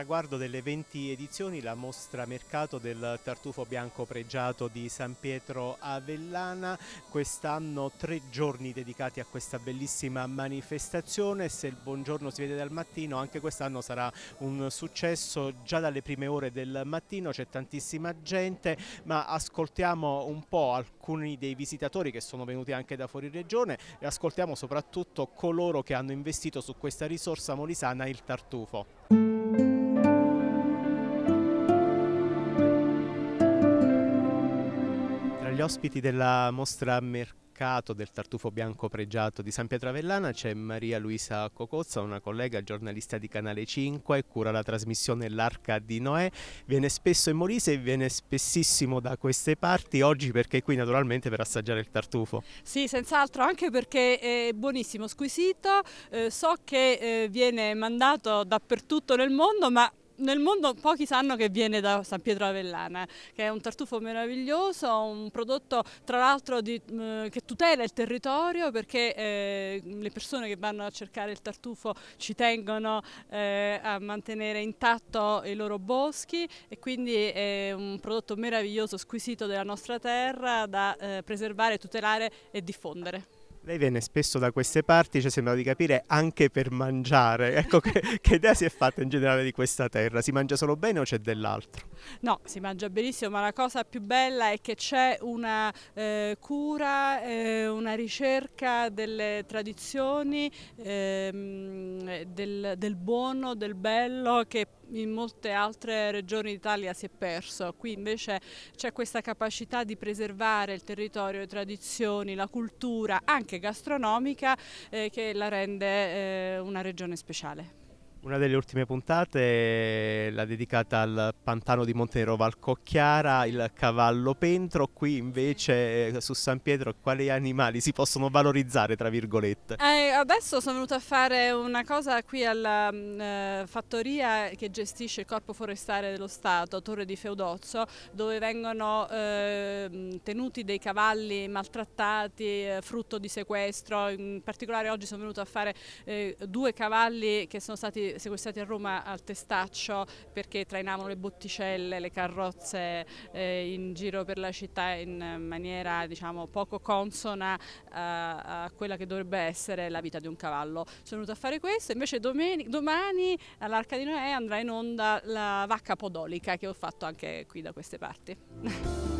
traguardo delle 20 edizioni la mostra mercato del tartufo bianco pregiato di San Pietro Avellana. Quest'anno tre giorni dedicati a questa bellissima manifestazione. Se il buongiorno si vede dal mattino, anche quest'anno sarà un successo. Già dalle prime ore del mattino c'è tantissima gente, ma ascoltiamo un po' alcuni dei visitatori che sono venuti anche da fuori regione e ascoltiamo soprattutto coloro che hanno investito su questa risorsa molisana il tartufo. gli ospiti della mostra Mercato del tartufo bianco pregiato di San Pietro Avellana c'è Maria Luisa Cocozza, una collega giornalista di Canale 5, e cura la trasmissione L'Arca di Noè, viene spesso in Molise e viene spessissimo da queste parti, oggi perché è qui naturalmente per assaggiare il tartufo. Sì, senz'altro, anche perché è buonissimo, squisito, eh, so che eh, viene mandato dappertutto nel mondo, ma nel mondo pochi sanno che viene da San Pietro Avellana, che è un tartufo meraviglioso, un prodotto tra l'altro eh, che tutela il territorio perché eh, le persone che vanno a cercare il tartufo ci tengono eh, a mantenere intatto i loro boschi e quindi è un prodotto meraviglioso, squisito della nostra terra da eh, preservare, tutelare e diffondere. Lei viene spesso da queste parti, cioè sembra di capire, anche per mangiare. Ecco, che, che, idea si è fatta in generale di questa terra? Si mangia solo bene o c'è dell'altro? No, si mangia benissimo, ma la cosa più bella è che c'è una eh, cura, eh, una ricerca delle tradizioni, eh, del, del buono, del bello, che in molte altre regioni d'Italia si è perso, qui invece c'è questa capacità di preservare il territorio, le tradizioni, la cultura anche gastronomica eh, che la rende eh, una regione speciale. Una delle ultime puntate eh, l'ha dedicata al pantano di Montenero Valcocchiara, il cavallo pentro. Qui invece eh, su San Pietro quali animali si possono valorizzare, tra virgolette? Eh, adesso sono venuta a fare una cosa qui alla mh, mm, eh, fattoria che gestisce il Corpo Forestale dello Stato, Torre di Feudozzo, dove vengono eh, mm, tenuti dei cavalli maltrattati, frutto di sequestro. In particolare oggi sono venuta a fare eh, due cavalli che sono stati stati sequestrati a Roma al testaccio perché trainavano le botticelle, le carrozze eh, in giro per la città in maniera diciamo, poco consona eh, a quella che dovrebbe essere la vita di un cavallo. Sono venuto a fare questo, invece domani all'Arca di Noè andrà in onda la vacca podolica che ho fatto anche qui da queste parti.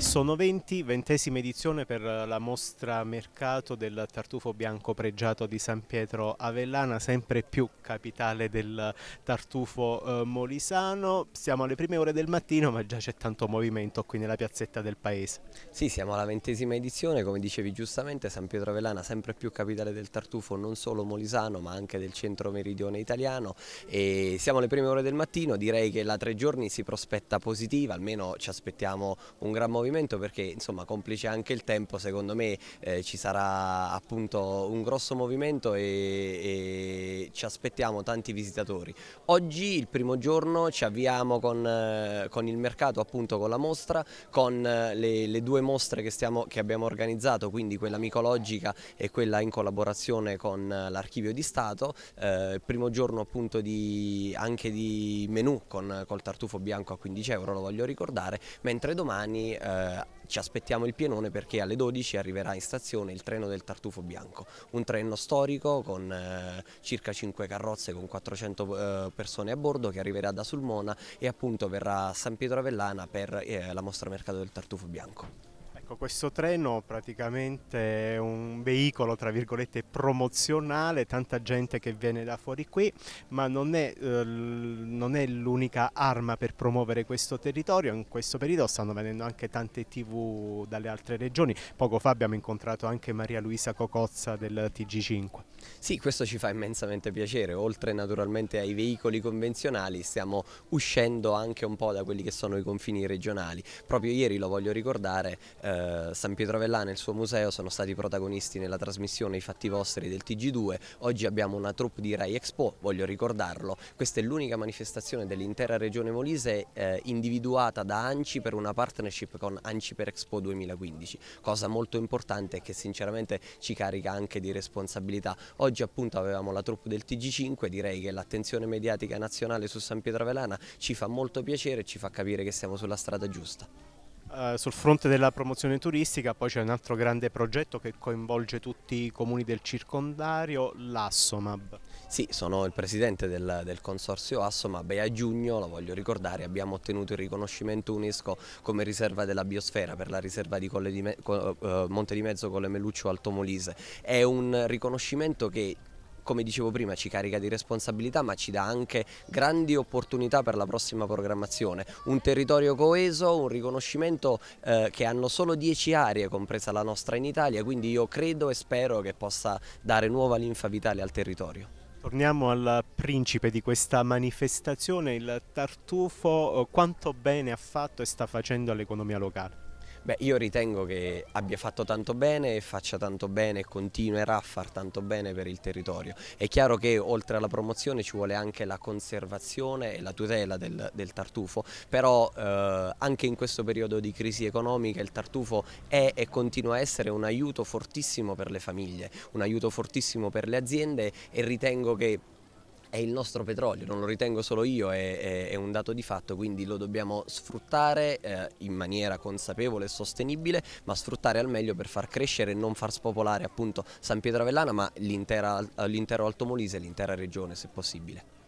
sono 20, ventesima edizione per la mostra mercato del tartufo bianco pregiato di San Pietro Avellana, sempre più capitale del tartufo eh, molisano. Siamo alle prime ore del mattino ma già c'è tanto movimento qui nella piazzetta del paese. Sì, siamo alla ventesima edizione, come dicevi giustamente, San Pietro Avellana sempre più capitale del tartufo non solo molisano ma anche del centro meridione italiano e siamo alle prime ore del mattino, direi che la tre giorni si prospetta positiva, almeno ci aspettiamo un gran movimento movimento perché insomma complice anche il tempo secondo me eh, ci sarà appunto un grosso movimento e, e, ci aspettiamo tanti visitatori. Oggi il primo giorno ci avviamo con, eh, con il mercato appunto con la mostra, con eh, le, le, due mostre che, stiamo, che abbiamo organizzato quindi quella micologica e quella in collaborazione con eh, l'archivio di Stato, eh, il primo giorno appunto di, anche di menù con, col tartufo bianco a 15 euro lo voglio ricordare, mentre domani eh, eh, ci aspettiamo il pienone perché alle 12 arriverà in stazione il treno del Tartufo Bianco, un treno storico con eh, circa 5 carrozze con 400 eh, persone a bordo che arriverà da Sulmona e appunto verrà a San Pietro Avellana per eh, la mostra mercato del Tartufo Bianco. Ecco, questo treno praticamente è un veicolo, tra virgolette, promozionale, tanta gente che viene da fuori qui, ma non è, eh, non è l'unica arma per promuovere questo territorio, in questo periodo stanno venendo anche tante tv dalle altre regioni, poco fa abbiamo incontrato anche Maria Luisa Cocozza del TG5. Sì, questo ci fa immensamente piacere, oltre naturalmente ai veicoli convenzionali stiamo uscendo anche un po' da quelli che sono i confini regionali, proprio ieri lo voglio ricordare eh, eh, San Pietro Avellana e il suo museo sono stati protagonisti nella trasmissione I fatti vostri del TG2. Oggi abbiamo una troupe di Rai Expo, voglio ricordarlo. Questa è l'unica manifestazione dell'intera regione Molise eh, individuata da ANCI per una partnership con ANCI per Expo 2015, cosa molto importante e che sinceramente ci carica anche di responsabilità. Oggi appunto avevamo la troupe del TG5, direi che l'attenzione mediatica nazionale su San Pietro Avellana ci fa molto piacere e ci fa capire che siamo sulla strada giusta. Eh, sul fronte della promozione turistica poi c'è un altro grande progetto che coinvolge tutti i comuni del circondario, l'Assomab. Sì, sono il presidente del, del consorzio Assomab e a giugno, lo voglio ricordare, abbiamo ottenuto il riconoscimento UNESCO come riserva della biosfera per la riserva di, di Me, uh, Monte di Mezzo con le Meluccio Altomolise. È un riconoscimento che come dicevo prima, ci carica di responsabilità ma ci dà anche grandi opportunità per la prossima programmazione. Un territorio coeso, un riconoscimento eh, che hanno solo 10 aree, compresa la nostra in Italia, quindi io credo e spero che possa dare nuova linfa vitale al territorio. Torniamo al principe di questa manifestazione, il tartufo, quanto bene ha fatto e sta facendo all'economia locale? Beh, io ritengo che abbia fatto tanto bene e faccia tanto bene e continuerà a far tanto bene per il territorio. È chiaro che oltre alla promozione ci vuole anche la conservazione e la tutela del, del tartufo, però eh, anche in questo periodo di crisi economica il tartufo è e continua a essere un aiuto fortissimo per le famiglie, un aiuto fortissimo per le aziende e ritengo che è il nostro petrolio, non lo ritengo solo io, è, è, è un dato di fatto, quindi lo dobbiamo sfruttare eh, in maniera consapevole e sostenibile, ma sfruttare al meglio per far crescere e non far spopolare appunto San Pietro Avellana, ma l'intero Alto Molise e l'intera regione se possibile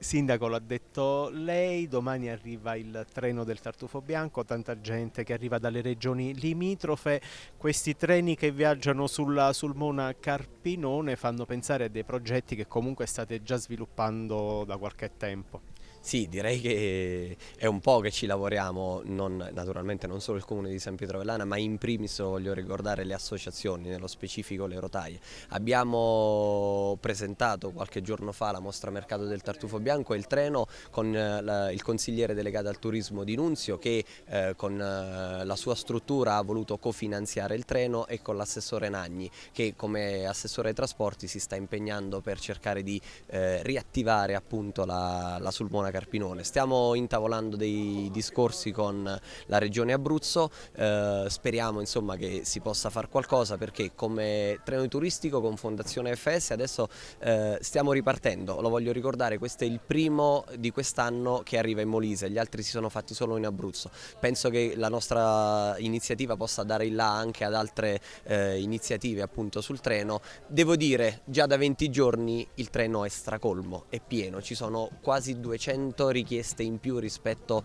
sindaco l'ha detto lei, domani arriva il treno del tartufo bianco, tanta gente che arriva dalle regioni limitrofe, questi treni che viaggiano sulla Sulmona Carpinone fanno pensare a dei progetti che comunque state già sviluppando da qualche tempo. Sì, direi che è un po' che ci lavoriamo, non, naturalmente non solo il Comune di San Pietro Vellana, ma in primis voglio ricordare le associazioni, nello specifico le rotaie. Abbiamo presentato qualche giorno fa la mostra mercato del tartufo bianco e il treno con eh, la, il consigliere delegato al turismo di Nunzio che eh, con eh, la sua struttura ha voluto cofinanziare il treno e con l'assessore Nagni che come assessore ai trasporti si sta impegnando per cercare di eh, riattivare appunto la, la Sulmona zona Carpinone. Stiamo intavolando dei discorsi con la regione Abruzzo, eh, speriamo insomma, che si possa fare qualcosa perché come treno turistico con Fondazione FS adesso eh, stiamo ripartendo, lo voglio ricordare, questo è il primo di quest'anno che arriva in Molise, gli altri si sono fatti solo in Abruzzo. Penso che la nostra iniziativa possa dare il là anche ad altre eh, iniziative appunto sul treno. Devo dire, già da 20 giorni il treno è stracolmo, è pieno, ci sono quasi 200 100 richieste in più rispetto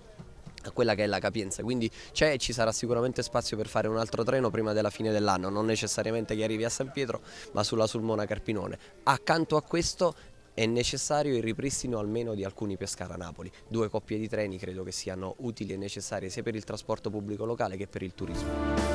a quella che è la capienza, quindi c'è e ci sarà sicuramente spazio per fare un altro treno prima della fine dell'anno, non necessariamente che arrivi a San Pietro, ma sulla Sulmona Carpinone. Accanto a questo è necessario il ripristino almeno di alcuni Pescara-Napoli. Due coppie di treni credo che siano utili e necessarie sia per il trasporto pubblico locale che per il turismo.